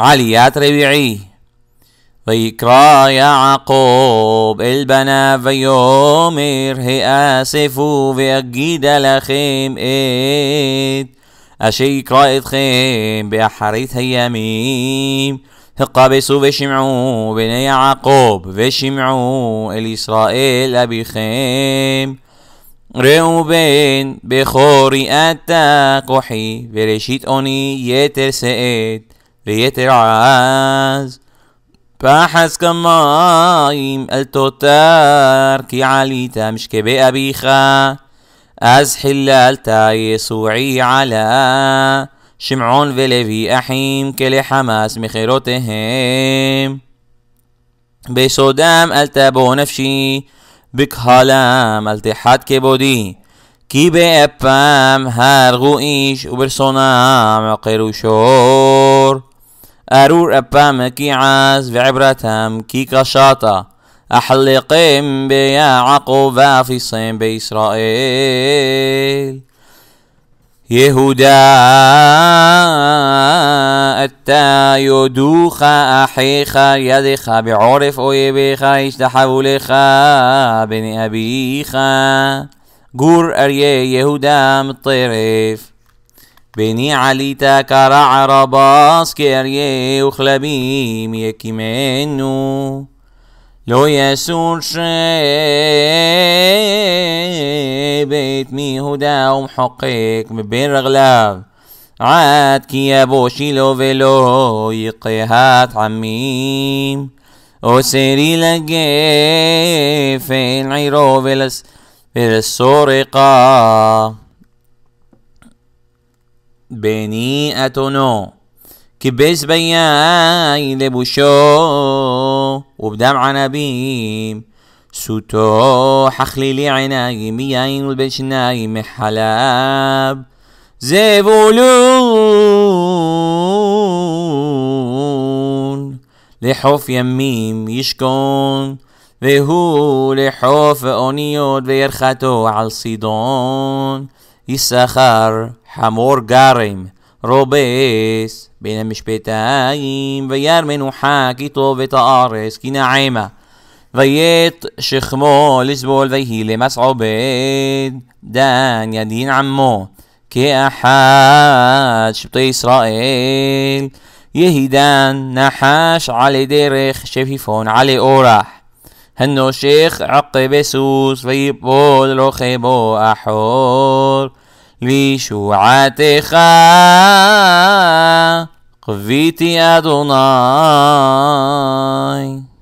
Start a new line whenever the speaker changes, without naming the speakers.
عليات ربيعي ويكرى يعقوب البنا هي اسفو ويجيد لخيم إيد أشي يكرى إدخيم بأحريت هياميم هقبسوا وشمعوا بني يعقوب وشمعوا الإسرائيل أبيخيم ראובן בכורי אתה כוחי וראשית אוני יתר שאת ليتعاز فاحس كمايم التوتار كي عليتا مش كبي ابيخا از حلالتا يسوعي على شمعون فيليفي احيم كلي حماس مخيروتهم بسودام التابو نفسي بك التحاد كبودي كي بأبام هارغو إيش وبرسونام عقير وشور أرور أبام كي عاز بعبرتم كي كشاطة أحلقهم بيا عقوبة في صين بإسرائيل يهودا أتا يدوخ أحيخ يدخ بعرف أيبيخ يشتحب لخ بني أبيخ قور أريه يهودا مطرف بینی تا کار عرباس کریه و خلبیم یکی منو لو يسور می بيت و محقق مبين رغلاب عاد كي يابو شيلو فيلو يقيهات عميم وسيري لقيفين عيرو فيلس فيلس سورقا بني اتونو كبس بيا لبوشو وبدمع نبيم سوتو حخلي لي عيناي مياين نايم حلاب زيفولون لحوف يميم يشكون وهو لحوف اونيود וירחתו على סידון יששכר חמור גרם רובס בין המשפטיים וירמנו את הארץ כי נעמה ויית שכמו לסבול ויהי למס עובד דן ידין עמו כאחד שבטי ישראל יהידן נחש עלי דרך שפיפון עלי אורח هنو شيخ عقب سوس بول رخبو أحور لي عاتخا قفيتي أدوناي